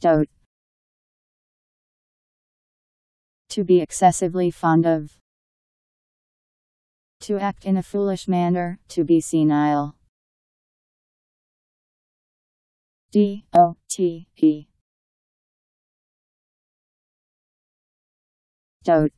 Dote. To be excessively fond of. To act in a foolish manner, to be senile. D O T E. Dote.